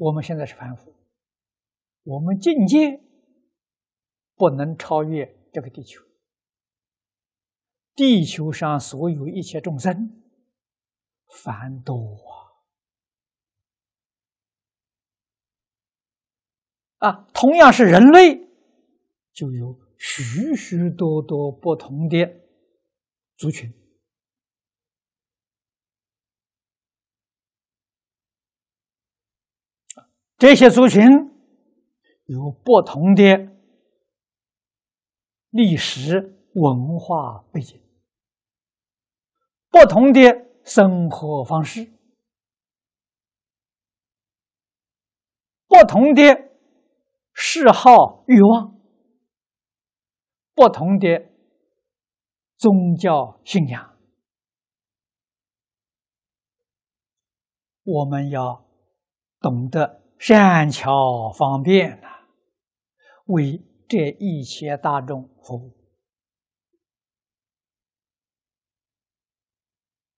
我们现在是凡夫，我们境界不能超越这个地球。地球上所有一切众生繁多啊，啊，同样是人类，就有许许多多不同的族群。这些族群有不同的历史文化背景，不同的生活方式，不同的嗜好欲望，不同的宗教信仰，我们要懂得。善巧方便呐，为这一切大众服务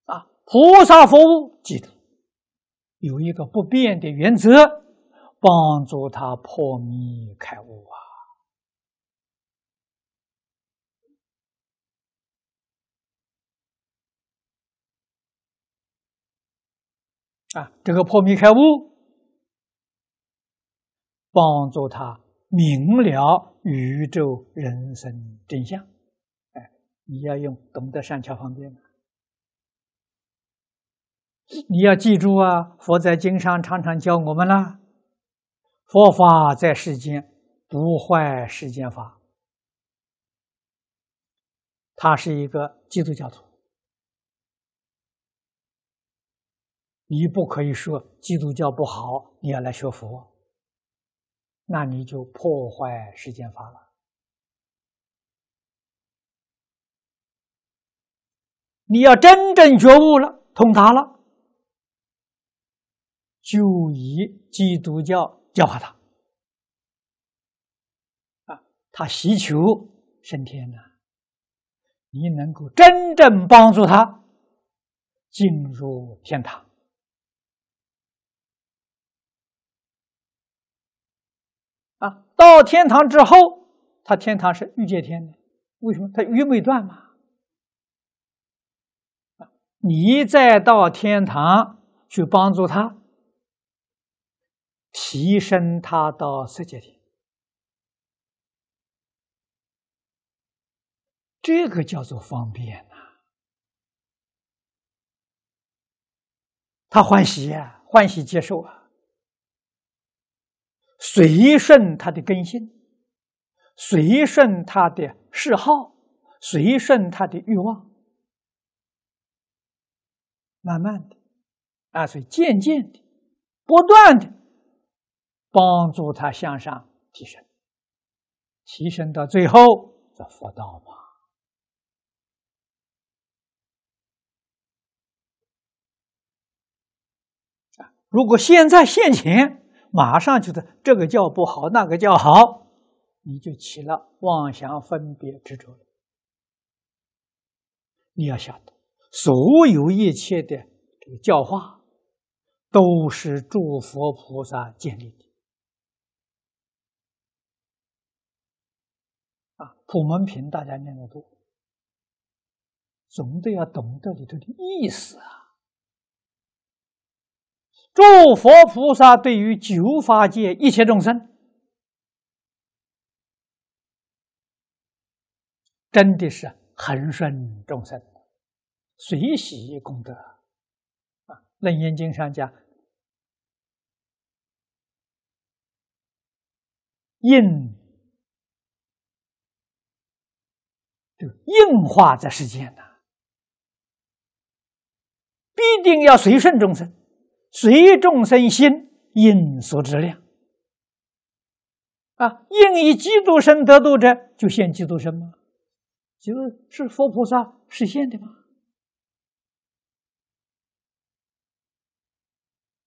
啊！菩萨服务，记得有一个不变的原则，帮助他破迷开悟啊！啊，这个破迷开悟。帮助他明了宇宙人生真相。哎，你要用懂得善巧方便，你要记住啊！佛在经上常常教我们啦，佛法在世间，不坏世间法。他是一个基督教徒，你不可以说基督教不好，你要来学佛。那你就破坏世间法了。你要真正觉悟了，通达了，就以基督教教化他啊，他祈求升天呐，你能够真正帮助他进入天堂。啊，到天堂之后，他天堂是欲界天的，为什么？他欲没断嘛。你再到天堂去帮助他，提升他到色界天，这个叫做方便呐。他欢喜啊，欢喜接受啊。随顺他的根性，随顺他的嗜好，随顺他的欲望，慢慢的，啊，所以渐渐的，不断的帮助他向上提升，提升到最后，这佛道嘛。如果现在现前。马上觉得这个教不好，那个教好，你就起了妄想分别执着了。你要晓得，所有一切的这个教化，都是诸佛菩萨建立的。啊，普门品大家念得多，总得要懂得里头的意思啊。诸佛菩萨对于九法界一切众生，真的是恒顺众生，随喜功德啊！楞严经上讲，印就个印化在世间呐，必定要随顺众生。随众生心应所之量，啊，应以基督生得度者就现基督生吗？就是佛菩萨实现的吗？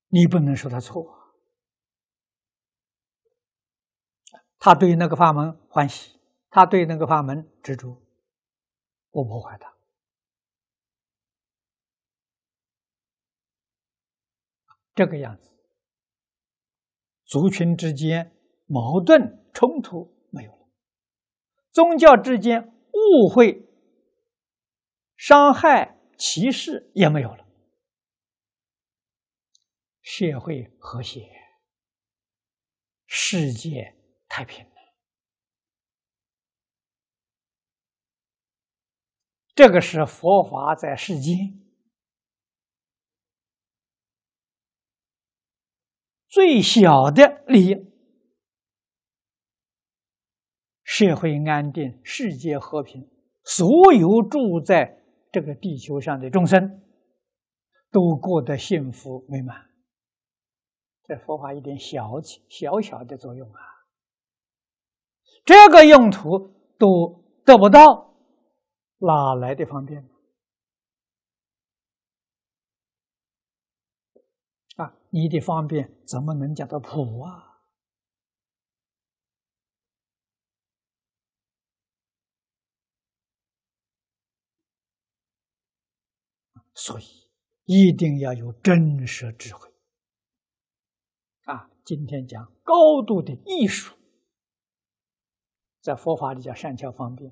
你不能说他错，他对那个法门欢喜，他对那个法门执着，不破坏他。这个样子，族群之间矛盾冲突没有了，宗教之间误会、伤害、歧视也没有了，社会和谐，世界太平了。这个是佛法在世间。最小的利益，社会安定，世界和平，所有住在这个地球上的众生都过得幸福美满。这佛法一点小小小的作用啊，这个用途都得不到，哪来的方便？你的方便，怎么能讲到普啊？所以一定要有真实智慧啊！今天讲高度的艺术，在佛法里叫善巧方便。